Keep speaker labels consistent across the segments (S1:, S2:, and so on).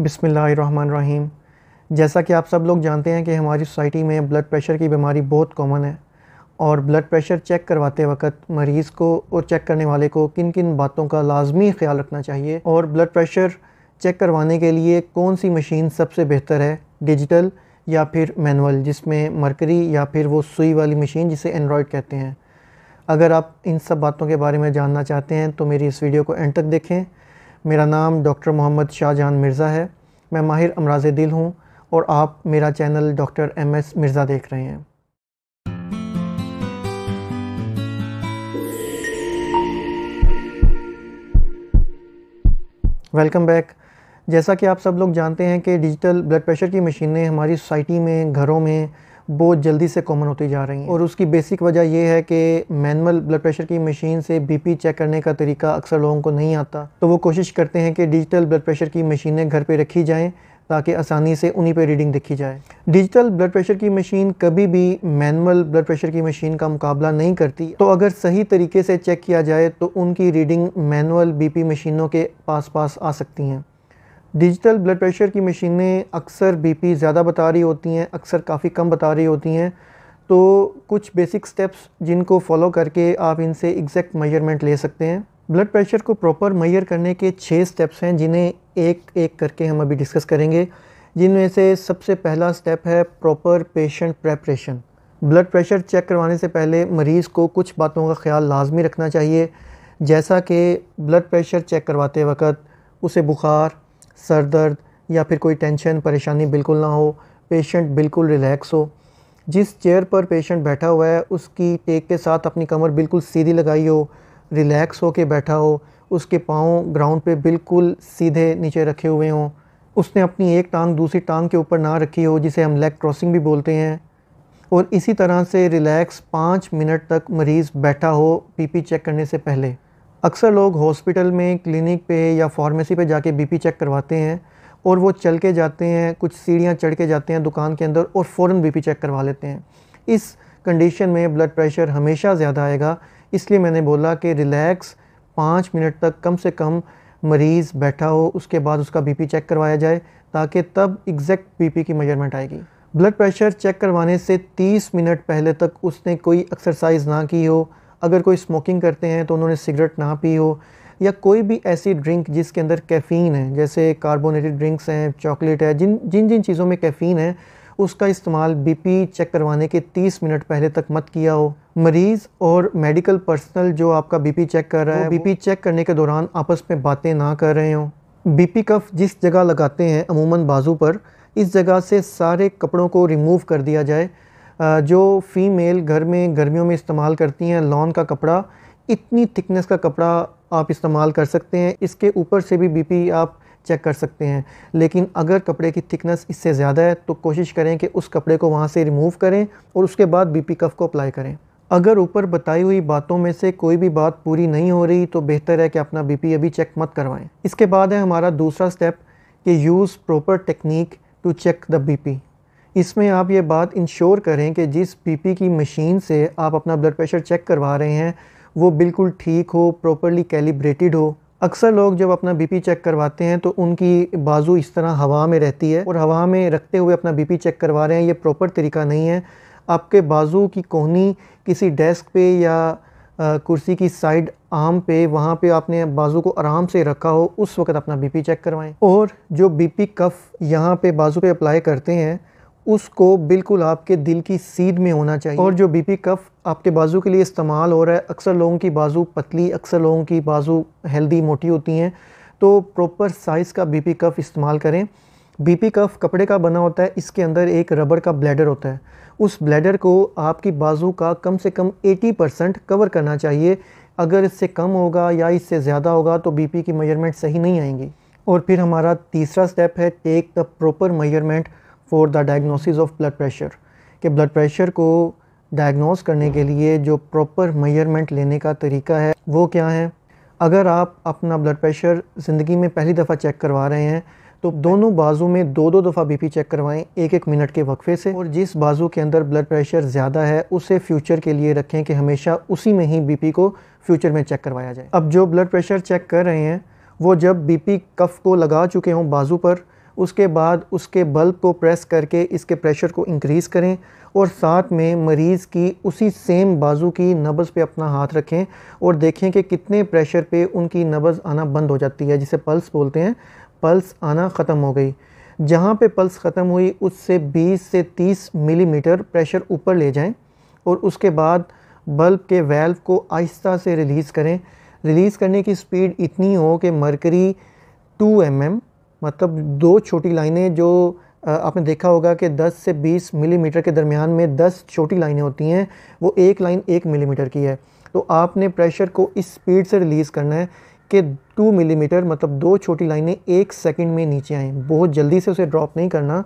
S1: बिसमीम जैसा कि आप सब लोग जानते हैं कि हमारी सोसाइटी में ब्लड प्रेशर की बीमारी बहुत कॉमन है और ब्लड प्रेशर चेक करवाते वक्त मरीज़ को और चेक करने वाले को किन किन बातों का लाजमी ख्याल रखना चाहिए और ब्लड प्रेशर चेक करवाने के लिए कौन सी मशीन सबसे बेहतर है डिजिटल या फिर मैनुअल जिसमें मरकरी या फिर वो सुई वाली मशीन जिसे एंड्रॉयड कहते हैं अगर आप इन सब बातों के बारे में जानना चाहते हैं तो मेरी इस वीडियो को एंड तक देखें मेरा नाम डॉक्टर मोहम्मद शाहजहान मिर्ज़ा है मैं माहिर अमराज दिल हूँ और आप मेरा channel doctor M S Mirza देख रहे हैं वेलकम बैक जैसा कि आप सब लोग जानते हैं कि डिजिटल ब्लड प्रेशर की मशीनें हमारी सोसाइटी में घरों में वो जल्दी से कॉमन होती जा रही हैं और उसकी बेसिक वजह यह है कि मैनुअल ब्लड प्रेशर की मशीन से बीपी चेक करने का तरीका अक्सर लोगों को नहीं आता तो वो कोशिश करते हैं कि डिजिटल ब्लड प्रेशर की मशीनें घर पर रखी जाएँ ताकि आसानी से उन्हीं पे रीडिंग देखी जाए डिजिटल ब्लड प्रेशर की मशीन कभी भी मैनुअल ब्लड प्रेशर की मशीन का मुकाबला नहीं करती तो अगर सही तरीके से चेक किया जाए तो उनकी रीडिंग मैनुअल बीपी मशीनों के पास पास आ सकती हैं डिजिटल ब्लड प्रेशर की मशीनें अक्सर बीपी ज़्यादा बता रही होती हैं अक्सर काफ़ी कम बता रही होती हैं तो कुछ बेसिक स्टेप्स जिनको फॉलो करके आप इनसे एग्जैक्ट मेजरमेंट ले सकते हैं ब्लड प्रेशर को प्रॉपर मैयर करने के छः स्टेप्स हैं जिन्हें एक एक करके हम अभी डिस्कस करेंगे जिनमें से सबसे पहला स्टेप है proper patient preparation blood pressure check करवाने से पहले मरीज़ को कुछ बातों का ख्याल लाजमी रखना चाहिए जैसा कि ब्लड प्रेशर चेक करवाते वक्त उसे बुखार सर दर्द या फिर कोई टेंशन परेशानी बिल्कुल ना हो पेशेंट बिल्कुल रिलैक्स हो जिस चेयर पर पेशेंट बैठा हुआ है उसकी टेक के साथ अपनी कमर बिल्कुल सीधी लगाई हो रिलैक्स होके बैठा हो उसके पाँव ग्राउंड पे बिल्कुल सीधे नीचे रखे हुए हों उसने अपनी एक टांग दूसरी टांग के ऊपर ना रखी हो जिसे हम लेग क्रॉसिंग भी बोलते हैं और इसी तरह से रिलैक्स पाँच मिनट तक मरीज़ बैठा हो पीपी चेक करने से पहले अक्सर लोग हॉस्पिटल में क्लिनिक पे या फार्मेसी पे जाके बीपी चेक करवाते हैं और वो चल के जाते हैं कुछ सीढ़ियाँ चढ़ के जाते हैं दुकान के अंदर और फ़ौर बीपी चेक करवा लेते हैं इस कंडीशन में ब्लड प्रेशर हमेशा ज़्यादा आएगा इसलिए मैंने बोला कि रिलैक्स पाँच मिनट तक कम से कम मरीज़ बैठा हो उसके बाद उसका बीपी चेक करवाया जाए ताकि तब एग्जैक्ट बीपी की मेजरमेंट आएगी ब्लड प्रेशर चेक करवाने से 30 मिनट पहले तक उसने कोई एक्सरसाइज ना की हो अगर कोई स्मोकिंग करते हैं तो उन्होंने सिगरेट ना पी हो या कोई भी ऐसी ड्रिंक जिसके अंदर कैफ़ीन है जैसे कार्बोनेटेड ड्रिंक्स हैं चॉकलेट है जिन जिन जिन चीज़ों में कैफ़ीन है उसका इस्तेमाल बीपी चेक करवाने के 30 मिनट पहले तक मत किया हो मरीज़ और मेडिकल पर्सनल जो आपका बीपी चेक कर रहा है बीपी चेक करने के दौरान आपस में बातें ना कर रहे हों बीपी कफ जिस जगह लगाते हैं अमूमन बाजू पर इस जगह से सारे कपड़ों को रिमूव कर दिया जाए जो फ़ीमेल घर में गर्मियों में इस्तेमाल करती हैं लॉन का कपड़ा इतनी थिकनेस का कपड़ा आप इस्तेमाल कर सकते हैं इसके ऊपर से भी बीपी आप चेक कर सकते हैं लेकिन अगर कपड़े की थिकनेस इससे ज़्यादा है तो कोशिश करें कि उस कपड़े को वहाँ से रिमूव करें और उसके बाद बीपी कफ को अप्लाई करें अगर ऊपर बताई हुई बातों में से कोई भी बात पूरी नहीं हो रही तो बेहतर है कि अपना बीपी अभी चेक मत करवाएं इसके बाद है हमारा दूसरा स्टेप कि use proper technique to check the BP इसमें आप ये बात इंश्योर करें कि जिस पीपी की मशीन से आप अपना ब्लड प्रेशर चेक करवा रहे हैं वो बिल्कुल ठीक हो प्रॉपरली कैलिब्रेटेड हो अक्सर लोग जब अपना बीपी चेक करवाते हैं तो उनकी बाजू इस तरह हवा में रहती है और हवा में रखते हुए अपना बीपी चेक करवा रहे हैं ये प्रॉपर तरीका नहीं है आपके बाजू की कोहनी किसी डेस्क पे या कुर्सी की साइड आर्म पे वहाँ पे आपने बाजू को आराम से रखा हो उस वक्त अपना बीपी चेक करवाएं और जो बीपी कफ यहाँ पे बाजू पे अप्लाई करते हैं उसको बिल्कुल आपके दिल की सीध में होना चाहिए और जो बीपी कफ आपके बाजू के लिए इस्तेमाल हो रहा है अक्सर लोगों की बाजू पतली अक्सर लोगों की बाजू हेल्दी मोटी होती हैं तो प्रॉपर साइज़ का बीपी कफ इस्तेमाल करें बीपी कफ कपड़े का बना होता है इसके अंदर एक रबड़ का ब्लैडर होता है उस ब्लैडर को आपकी बाजू का कम से कम 80 परसेंट कवर करना चाहिए अगर इससे कम होगा या इससे ज़्यादा होगा तो बीपी की मेजरमेंट सही नहीं आएंगी और फिर हमारा तीसरा स्टेप है take the proper measurement for the diagnosis of blood pressure कि ब्लड प्रेशर को डायग्नोस करने के लिए जो प्रॉपर मेजरमेंट लेने का तरीका है वो क्या है अगर आप अपना ब्लड प्रेशर ज़िंदगी में पहली दफ़ा चेक करवा रहे हैं तो दोनों बाजू में दो दो दफ़ा बीपी चेक करवाएं एक एक मिनट के वक्फे से और जिस बाजू के अंदर ब्लड प्रेशर ज़्यादा है उसे फ्यूचर के लिए रखें कि हमेशा उसी में ही बीपी को फ्यूचर में चेक करवाया जाए अब जो ब्लड प्रेशर चेक कर रहे हैं वो जब बीपी कफ को लगा चुके हों बाजू पर उसके बाद उसके बल्ब को प्रेस करके इसके प्रेशर को इंक्रीज़ करें और साथ में मरीज़ की उसी सेम बाजू की नब्ज़ पे अपना हाथ रखें और देखें कि कितने प्रेशर पे उनकी नब्ज़ आना बंद हो जाती है जिसे पल्स बोलते हैं पल्स आना ख़त्म हो गई जहाँ पे पल्स ख़त्म हुई उससे 20 से 30 मिलीमीटर प्रेशर ऊपर ले जाएं और उसके बाद बल्ब के वेल्व को आहिस्ता से रिलीज़ करें रिलीज़ करने की स्पीड इतनी हो कि मरकरी 2 एम mm, मतलब दो छोटी लाइनें जो आपने देखा होगा कि 10 से 20 मिलीमीटर के दरमियान में 10 छोटी लाइनें होती हैं वो एक लाइन एक मिलीमीटर की है तो आपने प्रेशर को इस स्पीड से रिलीज़ करना है कि टू मिलीमीटर मतलब दो छोटी लाइनें एक सेकंड में नीचे आएँ बहुत जल्दी से उसे ड्रॉप नहीं करना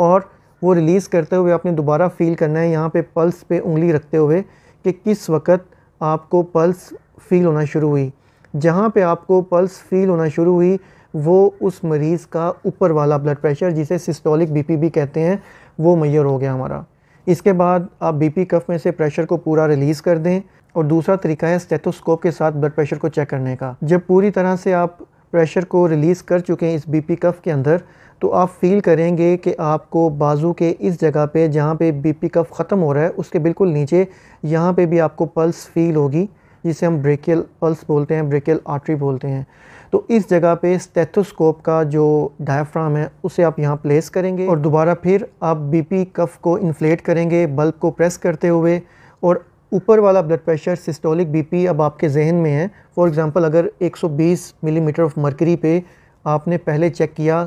S1: और वो रिलीज़ करते हुए आपने दोबारा फील करना है यहाँ पर पल्स पर उंगली रखते हुए कि किस वक्त आपको पल्स फील होना शुरू हुई जहाँ पर आपको पल्स फील होना शुरू हुई वो उस मरीज़ का ऊपर वाला ब्लड प्रेशर जिसे सिस्टोलिक बीपी भी कहते हैं वो मैयर हो गया हमारा इसके बाद आप बीपी कफ में से प्रेशर को पूरा रिलीज़ कर दें और दूसरा तरीका है स्टेथोस्कोप के साथ ब्लड प्रेशर को चेक करने का जब पूरी तरह से आप प्रेशर को रिलीज़ कर चुके हैं इस बीपी कफ के अंदर तो आप फील करेंगे कि आपको बाजू के इस जगह पे जहाँ पे बीपी कफ ख़त्म हो रहा है उसके बिल्कुल नीचे यहाँ पे भी आपको पल्स फील होगी जिसे हम ब्रेकियल पल्स बोलते हैं ब्रेकियल आर्टरी बोलते हैं तो इस जगह पे स्टेथोस्कोप का जो डायफ्राम है उसे आप यहाँ प्लेस करेंगे और दोबारा फिर आप बीपी कफ को इन्फ्लेट करेंगे बल्ब को प्रेस करते हुए और ऊपर वाला ब्लड प्रेशर सिस्टोलिक बीपी अब आपके जहन में है फॉर एग्ज़ाम्पल अगर 120 मिलीमीटर ऑफ मरकरी पे आपने पहले चेक किया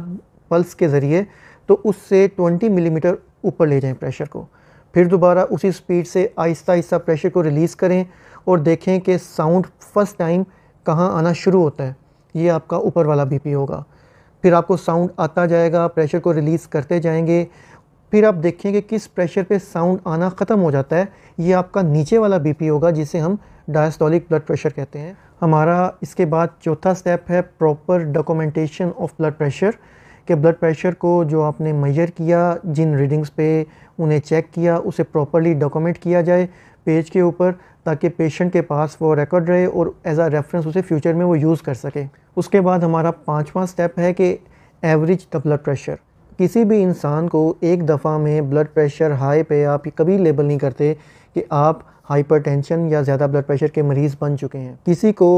S1: पल्स के ज़रिए तो उससे 20 मिलीमीटर ऊपर ले जाएं प्रेशर को फिर दोबारा उसी स्पीड से आहिस्ता आहिस्ता प्रेशर को रिलीज़ करें और देखें कि साउंड फर्स्ट टाइम कहाँ आना शुरू होता है ये आपका ऊपर वाला बीपी होगा फिर आपको साउंड आता जाएगा प्रेशर को रिलीज़ करते जाएंगे फिर आप देखेंगे किस प्रेशर पे साउंड आना ख़त्म हो जाता है ये आपका नीचे वाला बीपी होगा जिसे हम डायस्टोलिक ब्लड प्रेशर कहते हैं हमारा इसके बाद चौथा स्टेप है proper documentation of blood pressure कि ब्लड प्रेशर को जो आपने मेजर किया जिन रीडिंग्स पे उन्हें चेक किया उसे प्रॉपरली डॉक्यूमेंट किया जाए पेज के ऊपर ताकि पेशेंट के पास वो रिकॉर्ड रहे और एज आ रेफरेंस उसे फ्यूचर में वो यूज़ कर सके उसके बाद हमारा पाँचवा स्टेप है कि एवरेज द ब्लड प्रेशर किसी भी इंसान को एक दफ़ा में ब्लड प्रेशर हाई पे आप कभी लेबल नहीं करते कि आप हाइपरटेंशन या ज़्यादा ब्लड प्रेशर के मरीज़ बन चुके हैं किसी को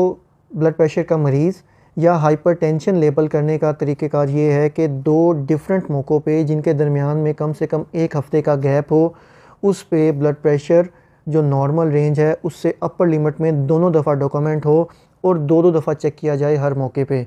S1: ब्लड प्रेशर का मरीज़ या हाइपरटेंशन लेबल करने का तरीक़ेकार ये है कि दो डिफरेंट मौक़ों पे जिनके दरमियान में कम से कम एक हफ़्ते का गैप हो उस पे ब्लड प्रेशर जो नॉर्मल रेंज है उससे अपर लिमिट में दोनों दफ़ा डॉक्यूमेंट हो और दो दो दफ़ा चेक किया जाए हर मौके पे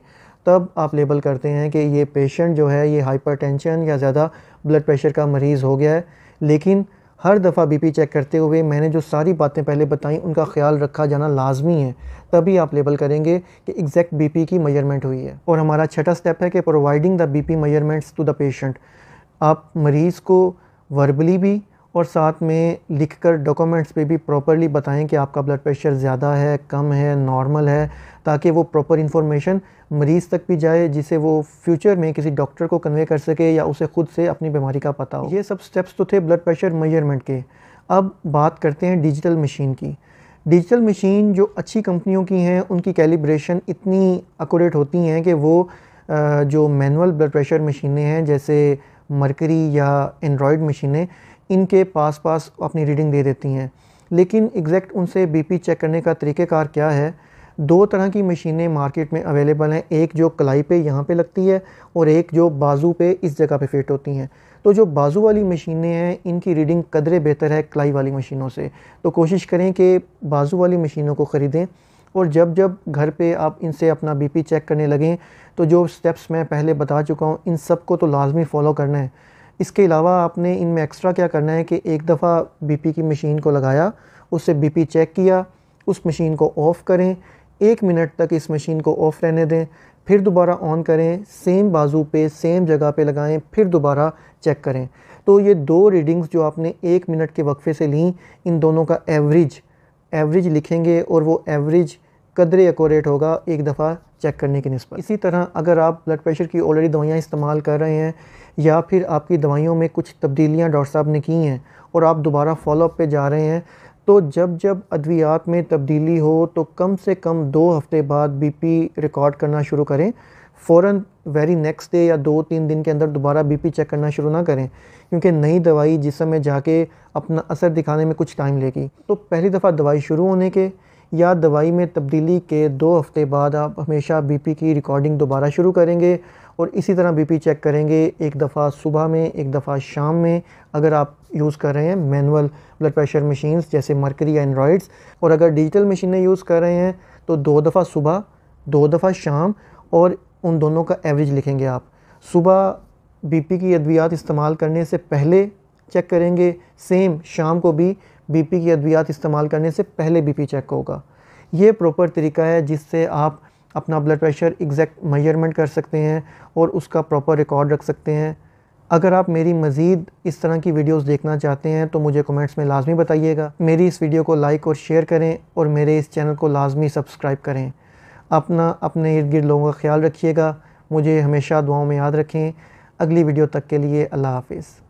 S1: तब आप लेबल करते हैं कि ये पेशेंट जो है ये हाइपरटेंशन या ज़्यादा ब्लड प्रेशर का मरीज़ हो गया है लेकिन हर दफ़ा बीपी चेक करते हुए मैंने जो सारी बातें पहले बताई उनका ख्याल रखा जाना लाजमी है तभी आप लेबल करेंगे कि एग्जैक्ट बीपी की मेजरमेंट हुई है और हमारा छठा स्टेप है कि providing the BP measurements to the patient आप मरीज़ को वर्बली भी और साथ में लिखकर डॉक्यूमेंट्स पे भी प्रॉपरली बताएं कि आपका ब्लड प्रेशर ज़्यादा है कम है नॉर्मल है ताकि वो प्रॉपर इन्फॉर्मेशन मरीज़ तक भी जाए जिसे वो फ्यूचर में किसी डॉक्टर को कन्वे कर सके या उसे ख़ुद से अपनी बीमारी का पता हो ये सब स्टेप्स तो थे ब्लड प्रेशर मेजरमेंट के अब बात करते हैं डिजिटल मशीन की डिजिटल मशीन जो अच्छी कंपनियों की हैं उनकी कैलिब्रेशन इतनी अकोरेट होती हैं कि वो जो मैनुअल ब्लड प्रेशर मशीनें हैं जैसे मरकरी या एंड्रॉयड मशीनें इनके पास पास अपनी रीडिंग दे देती हैं लेकिन एग्जैक्ट उनसे बीपी चेक करने का तरीक़ेकार क्या है दो तरह की मशीनें मार्केट में अवेलेबल हैं एक जो कलाई पे यहाँ पे लगती है और एक जो बाजू पे इस जगह पे फिट होती हैं तो जो बाजू वाली मशीनें हैं इनकी रीडिंग कदरे बेहतर है कलाई वाली मशीनों से तो कोशिश करें कि बाजू वाली मशीनों को ख़रीदें और जब जब घर पे आप इनसे अपना बीपी चेक करने लगें तो जो स्टेप्स मैं पहले बता चुका हूँ इन सब को तो लाजमी फ़ॉलो करना है इसके अलावा आपने इनमें एक्स्ट्रा क्या करना है कि एक दफ़ा बी की मशीन को लगाया उससे बी चेक किया उस मशीन को ऑफ़ करें एक मिनट तक इस मशीन को ऑफ़ रहने दें फिर दोबारा ऑन करें सेम बाजू पे सेम जगह पे लगाएं फिर दोबारा चेक करें तो ये दो रीडिंग्स जो आपने एक मिनट के वक्फे से ली इन दोनों का एवरेज एवरेज लिखेंगे और वो एवरेज कदरे एकोरेट होगा एक दफ़ा चेक करने की नस्बत इसी तरह अगर आप ब्लड प्रेशर की ऑलरेडी दवाइयाँ इस्तेमाल कर रहे हैं या फिर आपकी दवाइयों में कुछ तब्दीलियाँ डॉक्टर साहब ने की हैं और आप दोबारा फॉलोअप पे जा रहे हैं तो जब जब अद्वियात में तब्दीली हो तो कम से कम दो हफ़्ते बाद बीपी रिकॉर्ड करना शुरू करें फ़ौर वेरी नेक्स्ट डे या दो तीन दिन के अंदर दोबारा बीपी चेक करना शुरू ना करें क्योंकि नई दवाई जिसम में जाके अपना असर दिखाने में कुछ टाइम लेगी तो पहली दफ़ा दवाई शुरू होने के या दवाई में तब्दीली के दो हफ़्ते बाद आप हमेशा बीपी की रिकॉर्डिंग दोबारा शुरू करेंगे और इसी तरह बीपी चेक करेंगे एक दफ़ा सुबह में एक दफ़ा शाम में अगर आप यूज़ कर रहे हैं मैनुअल ब्लड प्रेशर मशीन्स जैसे मरकरी या एंड्रॉइड्स और अगर डिजिटल मशीनें यूज़ कर रहे हैं तो दो दफ़ा सुबह दो दफ़ा शाम और उन दोनों का एवरेज लिखेंगे आप सुबह बीपी की अद्वियात इस्तेमाल करने से पहले चेक करेंगे सेम शाम को भी बीपी की अद्वियात इस्तेमाल करने से पहले बीपी चेक होगा ये प्रॉपर तरीका है जिससे आप अपना ब्लड प्रेशर एग्जैक्ट मेजरमेंट कर सकते हैं और उसका प्रॉपर रिकॉर्ड रख सकते हैं अगर आप मेरी मज़ीद इस तरह की वीडियोस देखना चाहते हैं तो मुझे कमेंट्स में लाजमी बताइएगा मेरी इस वीडियो को लाइक और शेयर करें और मेरे इस चैनल को लाजमी सब्सक्राइब करें अपना अपने इर्द गिर्द लोगों का ख्याल रखिएगा मुझे हमेशा दुआओं में याद रखें अगली वीडियो तक के लिए अल्लाह हाफिज़